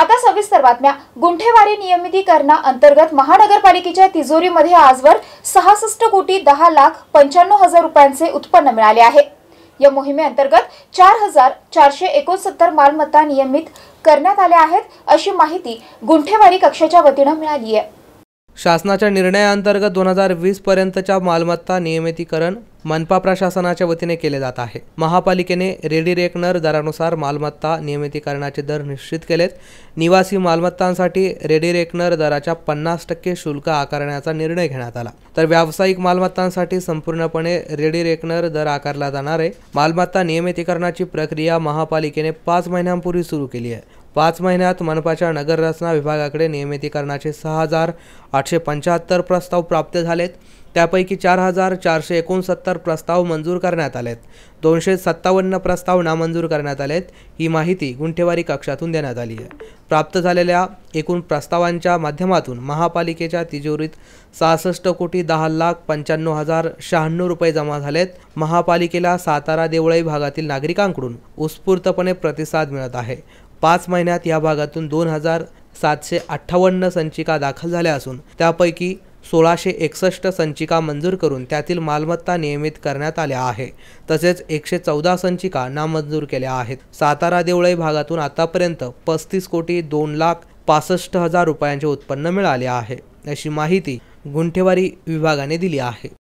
आता सविस्तर बातम्या गुंठेवारी नियमितीकरणा अंतर्गत महानगरपालिकेच्या तिजोरीमध्ये आजवर सहासष्ट कोटी दहा लाख पंच्याण्णव हजार रुपयांचे उत्पन्न मिळाले आहे या मोहिमेअंतर्गत चार हजार चारशे एकोणसत्तर मालमत्ता नियमित करण्यात आल्या आहेत अशी माहिती गुंठेवारी कक्षाच्या वतीनं मिळाली आहे शासनाच्या निर्णयाअंतर्गत दोन हजार वीस पर्यंतच्या मालमत्ता नियमितीकरण मनपा प्रशासनाच्या वतीने केले जात आहे महापालिकेने रेडी रेकनर दरानुसार मालमत्ता नियमितीकरणाचे दर निश्चित केलेत निवासी मालमत्तांसाठी रेडी रेकनर दराच्या पन्नास टक्के शुल्क आकारण्याचा निर्णय घेण्यात आला तर व्यावसायिक मालमत्तांसाठी संपूर्णपणे रेडी रेकनर दर आकारला जाणार आहे मालमत्ता नियमितीकरणाची प्रक्रिया महापालिकेने पाच महिन्यांपूर्वी सुरू केली आहे पाच महिन्यात मनपाच्या नगररचना विभागाकडे नियमितीकरणाचे सहा हजार आठशे पंच्याहत्तर प्रस्ताव प्राप्त झालेत त्यापैकी चार हजार चारशे एकोणसत्तर प्रस्ताव मंजूर करण्यात आलेत दोनशे सत्तावन्न प्रस्ताव नामंजूर करण्यात आलेत ही माहिती गुंठेवारी कक्षातून देण्यात आली आहे प्राप्त झालेल्या एकूण प्रस्तावांच्या माध्यमातून महापालिकेच्या तिजोरीत सहासष्ट कोटी दहा लाख पंच्याण्णव हजार शहाण्णव रुपये जमा झालेत महापालिकेला सातारा देवळाई भागातील नागरिकांकडून उत्स्फूर्तपणे प्रतिसाद मिळत आहे पाच महिन्यात या भागातून दोन हजार सातशे अठ्ठावन्न संचिका दाखल झाल्या असून त्यापैकी सोळाशे एकसष्ट संचिका मंजूर करून त्यातील मालमत्ता नियमित करण्यात आल्या आहे तसेच एकशे चौदा संचिका नामंजूर केल्या आहेत सातारा देवळई भागातून आतापर्यंत पस्तीस कोटी दोन लाख पासष्ट हजार रुपयांचे उत्पन्न मिळाले आहे अशी माहिती गुंठेवारी विभागाने दिली आहे